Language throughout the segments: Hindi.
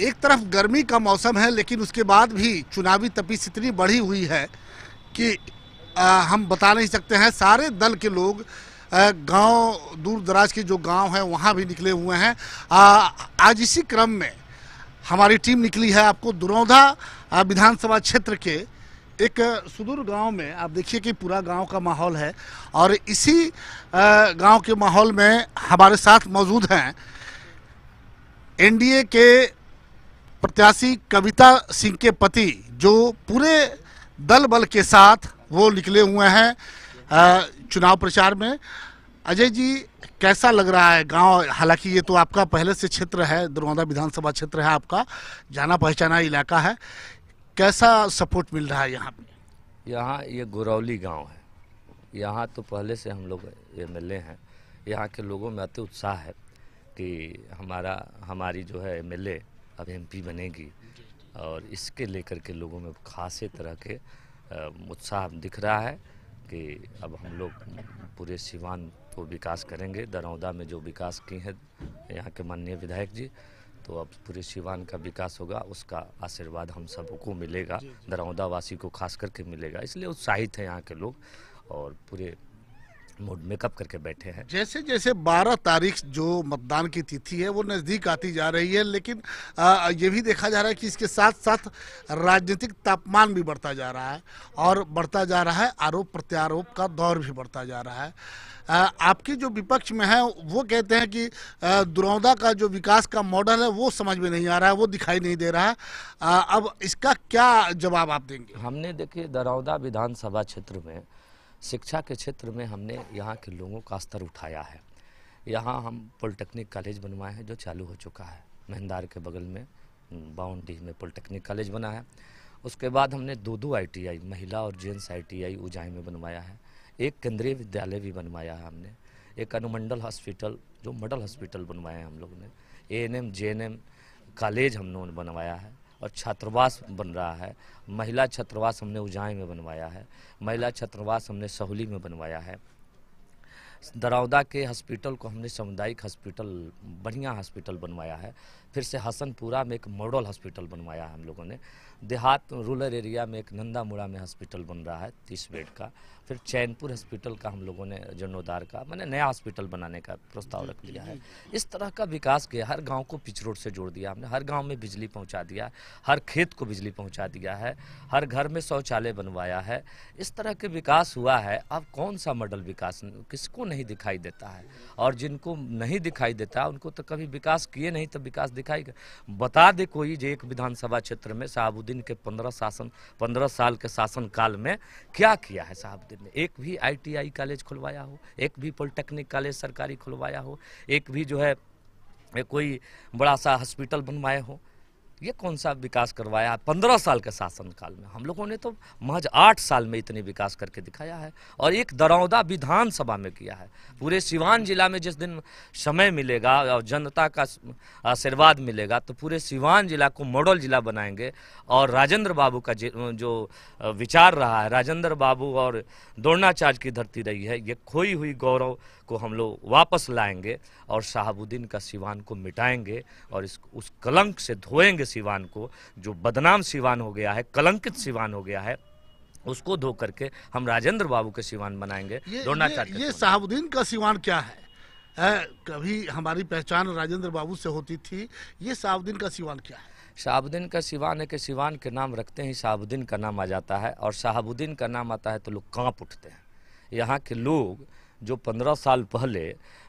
एक तरफ गर्मी का मौसम है लेकिन उसके बाद भी चुनावी तपिश इतनी बढ़ी हुई है कि आ, हम बता नहीं सकते हैं सारे दल के लोग गांव दूर दराज के जो गांव हैं वहां भी निकले हुए हैं आ, आज इसी क्रम में हमारी टीम निकली है आपको दुरौधा विधानसभा क्षेत्र के एक सुदूर गांव में आप देखिए कि पूरा गांव का माहौल है और इसी गांव के माहौल में हमारे साथ मौजूद हैं एनडीए के प्रत्याशी कविता सिंह के पति जो पूरे दल बल के साथ वो निकले हुए हैं चुनाव प्रचार में अजय जी कैसा लग रहा है गांव हालांकि ये तो आपका पहले से क्षेत्र है दरभंगा विधानसभा क्षेत्र है आपका जाना पहचाना इलाका है कैसा सपोर्ट मिल रहा है यहाँ पे यहाँ ये गुरौली गांव है यहाँ तो पहले से हम लोग एम एल हैं यहाँ के लोगों में अति उत्साह है कि हमारा हमारी जो है एम अब पी बनेगी और इसके लेकर के लोगों में खास तरह के उत्साह दिख रहा है कि अब हम लोग पूरे सिवान को विकास करेंगे दरौदा में जो विकास किए हैं यहाँ के माननीय विधायक जी तो अब पूरे सिवान का विकास होगा उसका आशीर्वाद हम सबको मिलेगा दरौदा वासी को खास करके मिलेगा इसलिए उत्साहित है यहाँ के लोग और पूरे मूड मेकअप करके बैठे हैं जैसे जैसे 12 तारीख जो मतदान की तिथि है वो नज़दीक आती जा रही है लेकिन ये भी देखा जा रहा है कि इसके साथ साथ राजनीतिक तापमान भी बढ़ता जा रहा है और बढ़ता जा रहा है आरोप प्रत्यारोप का दौर भी बढ़ता जा रहा है आपके जो विपक्ष में है वो कहते हैं कि दुरौदा का जो विकास का मॉडल है वो समझ में नहीं आ रहा है वो दिखाई नहीं दे रहा है अब इसका क्या जवाब आप देंगे हमने देखिए दरौदा विधानसभा क्षेत्र में शिक्षा के क्षेत्र में हमने यहाँ के लोगों का स्तर उठाया है यहाँ हम पॉलिटेक्निक कॉलेज बनवाए हैं जो चालू हो चुका है महिंदार के बगल में बाउंड्री में पॉलिटेक्निक कॉलेज बना है उसके बाद हमने दो दो आईटीआई महिला और जेंट्स आईटीआई टी में बनवाया है एक केंद्रीय विद्यालय भी बनवाया है हमने एक अनुमंडल हॉस्पिटल जो मॉडल हॉस्पिटल बनवाया है हम लोग ने A N M J N M college हम लोगों ने बनवाया है और छात्रावास बन रहा है महिला छात्रवास हमने उजाई में बनवाया है महिला छात्रवास हमने सहुली में बनवाया है दरौदा के हॉस्पिटल को हमने सामुदायिक हॉस्पिटल बढ़िया हॉस्पिटल बनवाया है फिर से हसनपुरा में एक मॉडल हॉस्पिटल बनवाया है हम लोगों ने देहात रूरल एरिया में एक नंदा मुड़ा में हॉस्पिटल बन रहा है तीस बेड का फिर चैनपुर हॉस्पिटल का हम लोगों ने जीर्णोद्धार का मैंने नया हॉस्पिटल बनाने का प्रस्ताव रख लिया है इस तरह का विकास किया हर गांव को पिच रोड से जोड़ दिया हमने हर गांव में बिजली पहुंचा दिया हर खेत को बिजली पहुंचा दिया है हर घर में शौचालय बनवाया है इस तरह के विकास हुआ है अब कौन सा मॉडल विकास किसको नहीं दिखाई देता है और जिनको नहीं दिखाई देता उनको तो कभी विकास किए नहीं तो विकास दिखाई बता दे कोई जो एक विधानसभा क्षेत्र में साहबुद्दीन साहबुद्दीन के पंद्रह शासन पंद्रह साल के शासन काल में क्या किया है साहबुद्दीन ने एक भी आईटीआई कॉलेज खुलवाया हो एक भी पॉलिटेक्निक कॉलेज सरकारी खुलवाया हो एक भी जो है कोई बड़ा सा हॉस्पिटल बनवाए हो ये कौन सा विकास करवाया पंद्रह साल के शासनकाल में हम लोगों ने तो महज आठ साल में इतने विकास करके दिखाया है और एक दरौदा विधानसभा में किया है पूरे सिवान जिला में जिस दिन समय मिलेगा और जनता का आशीर्वाद मिलेगा तो पूरे सिवान जिला को मॉडल जिला बनाएंगे और राजेंद्र बाबू का जो विचार रहा है राजेंद्र बाबू और द्रोणाचार्य की धरती रही है ये खोई हुई गौरव को हम लोग वापस लाएंगे और शहाबुद्दीन का सिवान को मिटाएंगे और इस उस कलंक से धोएंगे सिवान को जो बदनाम सिवान हो गया है कलंकित सिवान हो गया है उसको धो करके हम राजेंद्र बाबू के सिवान बनाएंगे द्रोणाचार्य ये, ये शहाबुद्दीन का सिवान क्या है आ, कभी हमारी पहचान राजेंद्र बाबू से होती थी ये शहाबुद्दीन का सिवान क्या है शाहबुद्दीन का सिवान है कि सिवान के नाम रखते ही शाहबुद्दीन का नाम आ जाता है और शाहबुद्दीन का नाम आता है तो लोग कांप उठते हैं यहाँ के लोग जो पंद्रह साल पहले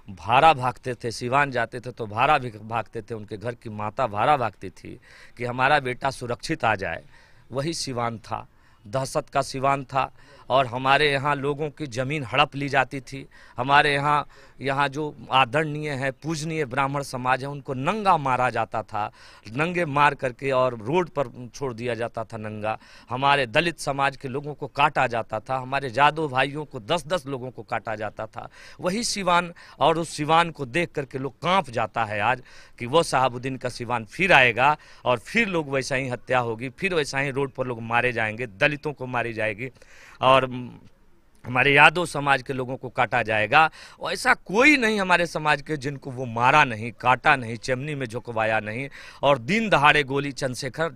भाड़ा भागते थे सिवान जाते थे तो भाड़ा भी भागते थे उनके घर की माता भाड़ा भागती थी कि हमारा बेटा सुरक्षित आ जाए वही सिवान था दहशत का सिवान था और हमारे यहाँ लोगों की ज़मीन हड़प ली जाती थी हमारे यहाँ यहाँ जो आदरणीय है पूजनीय ब्राह्मण समाज है उनको नंगा मारा जाता था नंगे मार करके और रोड पर छोड़ दिया जाता था नंगा हमारे दलित समाज के लोगों को काटा जाता था हमारे जादव भाइयों को दस दस लोगों को काटा जाता था वही सिवान और उस सिवान को देख करके लोग कांप जाता है आज कि वो साहबुद्दीन का सिवान फिर आएगा और फिर लोग वैसा ही हत्या होगी फिर वैसा ही रोड पर लोग मारे जाएंगे दलितों को मारी जाएगी और हमारे यादव समाज के लोगों को काटा जाएगा और ऐसा कोई नहीं हमारे समाज के जिनको वो मारा नहीं काटा नहीं चमनी में झुकवाया नहीं और दिन दहाड़े गोली चंद्रशेखर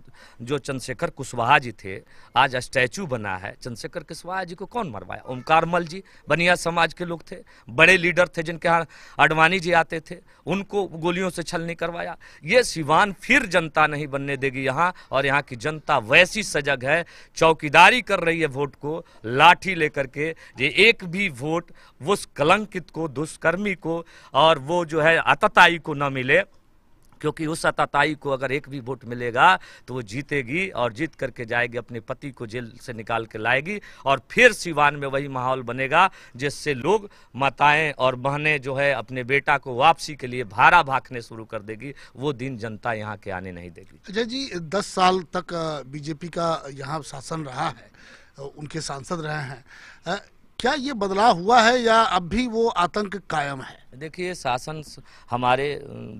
जो चंद्रशेखर कुशवाहा जी थे आज स्टैचू बना है चंद्रशेखर कुशवाहा जी को कौन मरवाया ओमकार मल जी बनिया समाज के लोग थे बड़े लीडर थे जिनके यहाँ अडवाणी जी आते थे उनको गोलियों से नहीं करवाया ये सिवान फिर जनता नहीं बनने देगी यहाँ और यहाँ की जनता वैसी सजग है चौकीदारी कर रही है वोट को लाठी लेकर के ये एक भी वोट उस कलंकित को दुष्कर्मी को और वो जो है अतताई को न मिले क्योंकि उस अतताई को अगर एक भी वोट मिलेगा तो वो जीतेगी और जीत करके जाएगी अपने पति को जेल से निकाल के लाएगी और फिर सिवान में वही माहौल बनेगा जिससे लोग माताएं और बहनें जो है अपने बेटा को वापसी के लिए भाड़ा भागने शुरू कर देगी वो दिन जनता यहाँ के आने नहीं देगी अजय जी दस साल तक बीजेपी का यहाँ शासन रहा है तो उनके सांसद रहे हैं क्या ये बदलाव हुआ है या अब भी वो आतंक कायम है देखिए शासन हमारे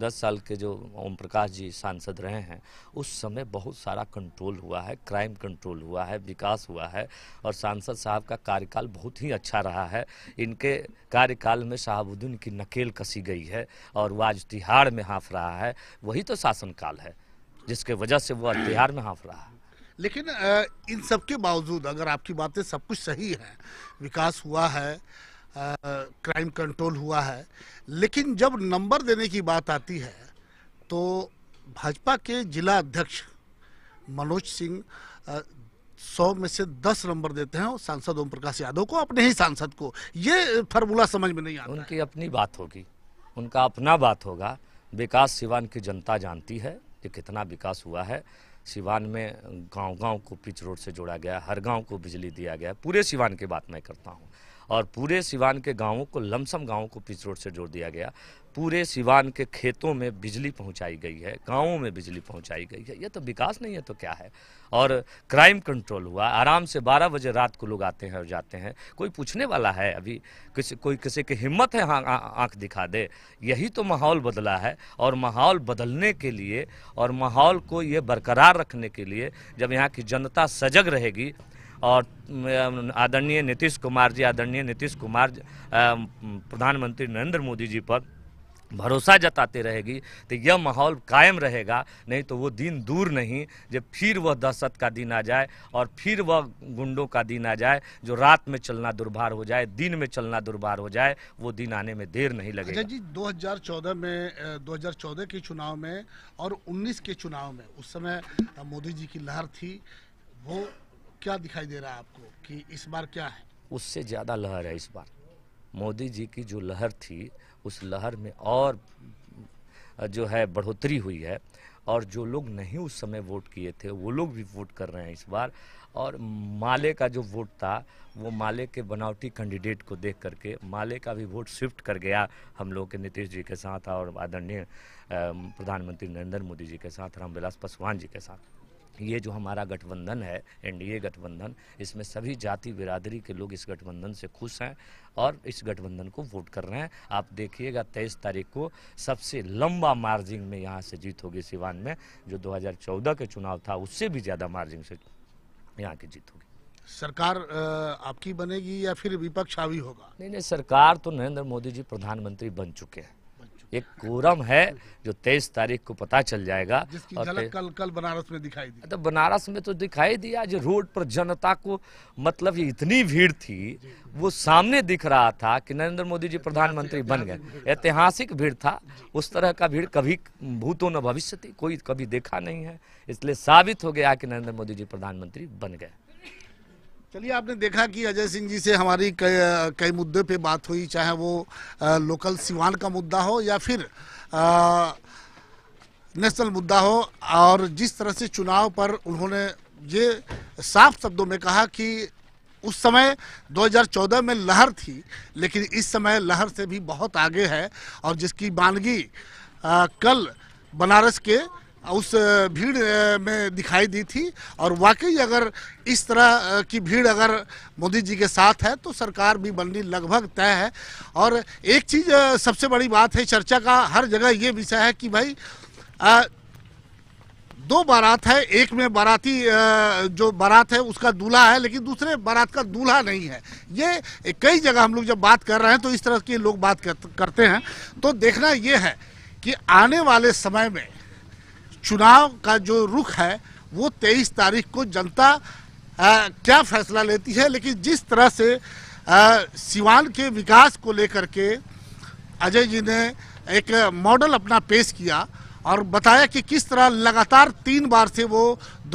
दस साल के जो ओम प्रकाश जी सांसद रहे हैं उस समय बहुत सारा कंट्रोल हुआ है क्राइम कंट्रोल हुआ है विकास हुआ है और सांसद साहब का कार्यकाल बहुत ही अच्छा रहा है इनके कार्यकाल में शहाबुद्दीन की नकेल कसी गई है और वो आज तिहाड़ में हाँफ रहा है वही तो शासनकाल है जिसके वजह से वो आज तिहाड़ में हाँफ रहा है लेकिन इन सब के बावजूद अगर आपकी बातें सब कुछ सही है विकास हुआ है क्राइम कंट्रोल हुआ है लेकिन जब नंबर देने की बात आती है तो भाजपा के जिला अध्यक्ष मनोज सिंह सौ में से दस नंबर देते हैं और सांसद ओम प्रकाश यादव को अपने ही सांसद को ये फार्मूला समझ में नहीं आता उनकी अपनी बात होगी उनका अपना बात होगा विकास सिवान की जनता जानती है कि कितना विकास हुआ है सिवान में गांव गांव को पिच रोड से जोड़ा गया हर गांव को बिजली दिया गया पूरे सिवान की बात मैं करता हूँ और पूरे सिवान के गांवों को लमसम गांवों को पिच रोड से जोड़ दिया गया पूरे सिवान के खेतों में बिजली पहुंचाई गई है गांवों में बिजली पहुंचाई गई है ये तो विकास नहीं है तो क्या है और क्राइम कंट्रोल हुआ आराम से 12 बजे रात को लोग आते हैं और जाते हैं कोई पूछने वाला है अभी किसी कोई किसी की हिम्मत है हाँ, हाँ आँख दिखा दे यही तो माहौल बदला है और माहौल बदलने के लिए और माहौल को ये बरकरार रखने के लिए जब यहाँ की जनता सजग रहेगी और आदरणीय नीतीश कुमार जी आदरणीय नीतीश कुमार प्रधानमंत्री नरेंद्र मोदी जी पर भरोसा जताते रहेगी तो यह माहौल कायम रहेगा नहीं तो वो दिन दूर नहीं जब फिर वह दहशत का दिन आ जाए और फिर वह गुंडों का दिन आ जाए जो रात में चलना दुर्भार हो जाए दिन में चलना दुर्भार हो जाए वो दिन आने में देर नहीं लगेगा अच्छा जी 2014 में 2014 के चुनाव में और 19 के चुनाव में उस समय मोदी जी की लहर थी वो क्या दिखाई दे रहा है आपको कि इस बार क्या है उससे ज़्यादा लहर है इस बार मोदी जी की जो लहर थी उस लहर में और जो है बढ़ोतरी हुई है और जो लोग नहीं उस समय वोट किए थे वो लोग भी वोट कर रहे हैं इस बार और माले का जो वोट था वो माले के बनावटी कैंडिडेट को देख करके माले का भी वोट शिफ्ट कर गया हम लोग के नीतीश जी के साथ और आदरणीय प्रधानमंत्री नरेंद्र मोदी जी के साथ रामविलास पासवान जी के साथ ये जो हमारा गठबंधन है एनडीए गठबंधन इसमें सभी जाति बिरादरी के लोग इस गठबंधन से खुश हैं और इस गठबंधन को वोट कर रहे हैं आप देखिएगा तेईस तारीख को सबसे लंबा मार्जिन में यहाँ से जीत होगी सिवान में जो 2014 के चुनाव था उससे भी ज़्यादा मार्जिन से यहाँ की जीत होगी सरकार आपकी बनेगी या फिर विपक्ष आवी होगा नहीं नहीं सरकार तो नरेंद्र मोदी जी प्रधानमंत्री बन चुके हैं एक कोरम है जो तेईस तारीख को पता चल जाएगा जिसकी और झलक कल कल बनारस में दिखाई दी तो बनारस में तो दिखाई दिया जो रोड पर जनता को मतलब ये इतनी भीड़ थी वो सामने दिख रहा था कि नरेंद्र मोदी जी प्रधानमंत्री बन गए ऐतिहासिक भीड़ था उस तरह का भीड़ कभी भूतों न भविष्य कोई कभी देखा नहीं है इसलिए साबित हो गया कि नरेंद्र मोदी जी प्रधानमंत्री बन गए चलिए आपने देखा कि अजय सिंह जी से हमारी कई कई मुद्दे पे बात हुई चाहे वो आ, लोकल सिवान का मुद्दा हो या फिर आ, नेशनल मुद्दा हो और जिस तरह से चुनाव पर उन्होंने ये साफ शब्दों में कहा कि उस समय 2014 में लहर थी लेकिन इस समय लहर से भी बहुत आगे है और जिसकी बानगी कल बनारस के उस भीड़ में दिखाई दी थी और वाकई अगर इस तरह की भीड़ अगर मोदी जी के साथ है तो सरकार भी बननी लगभग तय है और एक चीज़ सबसे बड़ी बात है चर्चा का हर जगह ये विषय है कि भाई आ, दो बारात है एक में बाराती जो बारात है उसका दूल्हा है लेकिन दूसरे बारात का दूल्हा नहीं है ये कई जगह हम लोग जब बात कर रहे हैं तो इस तरह की लोग बात करते हैं तो देखना ये है कि आने वाले समय में चुनाव का जो रुख है वो 23 तारीख को जनता आ, क्या फैसला लेती है लेकिन जिस तरह से सिवान के विकास को लेकर के अजय जी ने एक मॉडल अपना पेश किया और बताया कि किस तरह लगातार तीन बार से वो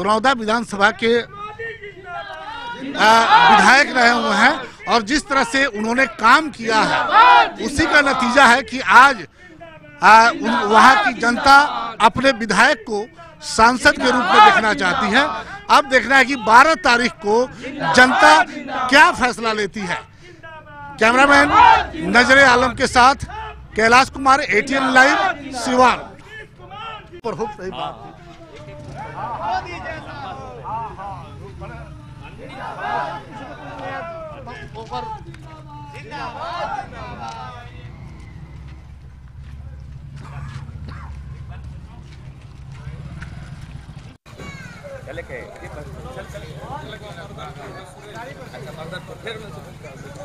दुनौदा विधानसभा के विधायक रहे हुए हैं और जिस तरह से उन्होंने काम किया है उसी का नतीजा है कि आज आ, वहाँ की जनता अपने विधायक को सांसद के रूप में देखना चाहती है अब देखना है कि 12 तारीख को जनता क्या फैसला लेती है कैमरामैन नजर आलम के साथ कैलाश कुमार एटीएन लाइव सिवान पर हो सही बात जिंदाबाद कलेक्ट है